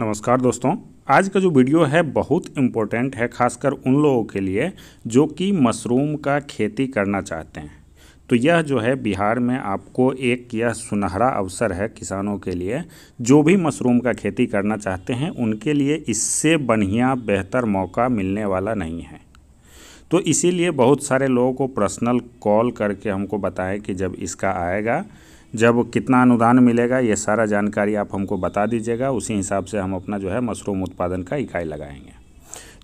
नमस्कार दोस्तों आज का जो वीडियो है बहुत इम्पोर्टेंट है खासकर उन लोगों के लिए जो कि मशरूम का खेती करना चाहते हैं तो यह जो है बिहार में आपको एक यह सुनहरा अवसर है किसानों के लिए जो भी मशरूम का खेती करना चाहते हैं उनके लिए इससे बढ़िया बेहतर मौका मिलने वाला नहीं है तो इसीलिए बहुत सारे लोगों को पर्सनल कॉल करके हमको बताएं कि जब इसका आएगा जब कितना अनुदान मिलेगा ये सारा जानकारी आप हमको बता दीजिएगा उसी हिसाब से हम अपना जो है मशरूम उत्पादन का इकाई लगाएंगे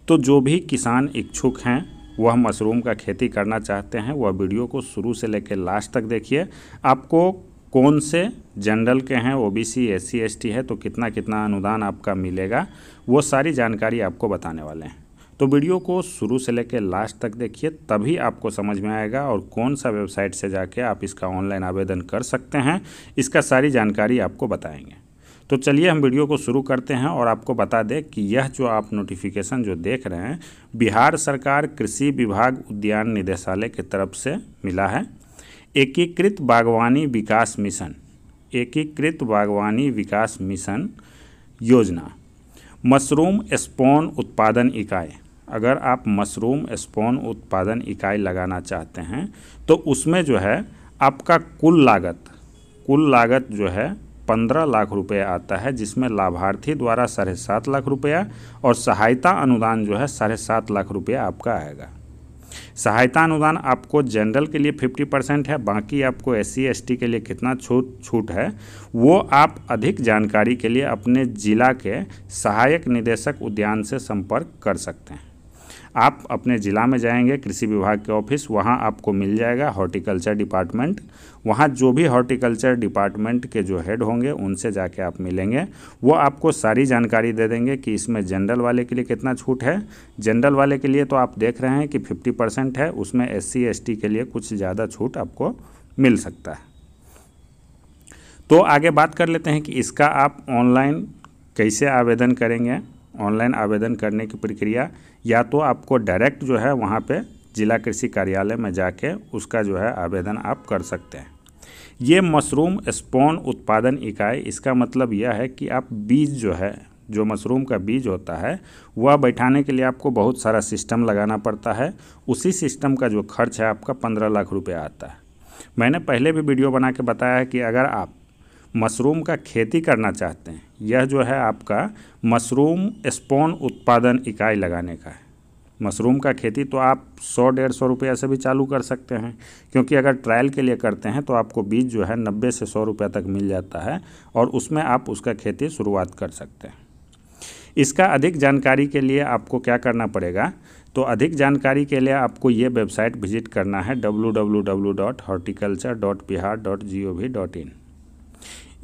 तो जो भी किसान इच्छुक हैं वह मशरूम का खेती करना चाहते हैं वह वीडियो को शुरू से लेकर लास्ट तक देखिए आपको कौन से जनरल के हैं ओबीसी एससी एसटी है तो कितना कितना अनुदान आपका मिलेगा वो सारी जानकारी आपको बताने वाले हैं तो वीडियो को शुरू से लेकर लास्ट तक देखिए तभी आपको समझ में आएगा और कौन सा वेबसाइट से जाके आप इसका ऑनलाइन आवेदन कर सकते हैं इसका सारी जानकारी आपको बताएंगे तो चलिए हम वीडियो को शुरू करते हैं और आपको बता दें कि यह जो आप नोटिफिकेशन जो देख रहे हैं बिहार सरकार कृषि विभाग उद्यान निदेशालय की तरफ से मिला है एकीकृत बागवानी विकास मिशन एकीकृत बागवानी विकास मिशन योजना मशरूम स्पॉन उत्पादन इकाई अगर आप मशरूम स्पॉन उत्पादन इकाई लगाना चाहते हैं तो उसमें जो है आपका कुल लागत कुल लागत जो है पंद्रह लाख रुपये आता है जिसमें लाभार्थी द्वारा साढ़े सात लाख रुपया और सहायता अनुदान जो है साढ़े सात लाख रुपया आपका आएगा सहायता अनुदान आपको जनरल के लिए फिफ्टी परसेंट है बाकी आपको एस सी के लिए कितना छूट छूट है वो आप अधिक जानकारी के लिए अपने ज़िला के सहायक निदेशक उद्यान से संपर्क कर सकते हैं आप अपने ज़िला में जाएंगे कृषि विभाग के ऑफिस वहाँ आपको मिल जाएगा हॉर्टिकल्चर डिपार्टमेंट वहाँ जो भी हॉर्टिकल्चर डिपार्टमेंट के जो हेड होंगे उनसे जाके आप मिलेंगे वो आपको सारी जानकारी दे देंगे कि इसमें जनरल वाले के लिए कितना छूट है जनरल वाले के लिए तो आप देख रहे हैं कि फिफ्टी परसेंट है उसमें एस सी के लिए कुछ ज़्यादा छूट आपको मिल सकता है तो आगे बात कर लेते हैं कि इसका आप ऑनलाइन कैसे आवेदन करेंगे ऑनलाइन आवेदन करने की प्रक्रिया या तो आपको डायरेक्ट जो है वहाँ पे जिला कृषि कार्यालय में जाके उसका जो है आवेदन आप कर सकते हैं ये मशरूम स्पोन उत्पादन इकाई इसका मतलब यह है कि आप बीज जो है जो मशरूम का बीज होता है वह बैठाने के लिए आपको बहुत सारा सिस्टम लगाना पड़ता है उसी सिस्टम का जो खर्च है आपका पंद्रह लाख रुपये आता है मैंने पहले भी वीडियो बना के बताया है कि अगर आप मशरूम का खेती करना चाहते हैं यह जो है आपका मशरूम स्पोन उत्पादन इकाई लगाने का है मशरूम का खेती तो आप सौ डेढ़ सौ रुपये से भी चालू कर सकते हैं क्योंकि अगर ट्रायल के लिए करते हैं तो आपको बीज जो है नब्बे से सौ रुपये तक मिल जाता है और उसमें आप उसका खेती शुरुआत कर सकते हैं इसका अधिक जानकारी के लिए आपको क्या करना पड़ेगा तो अधिक जानकारी के लिए आपको ये वेबसाइट विजिट करना है W dot dot G O V dot in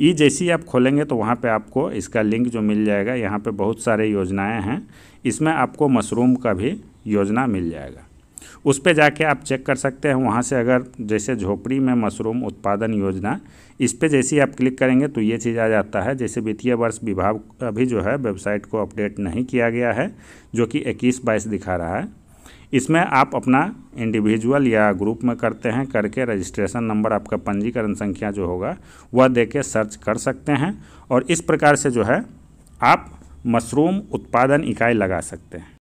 ई जैसे ही आप खोलेंगे तो वहाँ पे आपको इसका लिंक जो मिल जाएगा यहाँ पे बहुत सारे योजनाएं हैं इसमें आपको मशरूम का भी योजना मिल जाएगा उस पर जाके आप चेक कर सकते हैं वहाँ से अगर जैसे झोपड़ी में मशरूम उत्पादन योजना इस पर जैसे ही आप क्लिक करेंगे तो ये चीज़ आ जाता है जैसे वित्तीय वर्ष विभाग अभी जो है वेबसाइट को अपडेट नहीं किया गया है जो कि इक्कीस बाईस दिखा रहा है इसमें आप अपना इंडिविजुअल या ग्रुप में करते हैं करके रजिस्ट्रेशन नंबर आपका पंजीकरण संख्या जो होगा वह दे के सर्च कर सकते हैं और इस प्रकार से जो है आप मशरूम उत्पादन इकाई लगा सकते हैं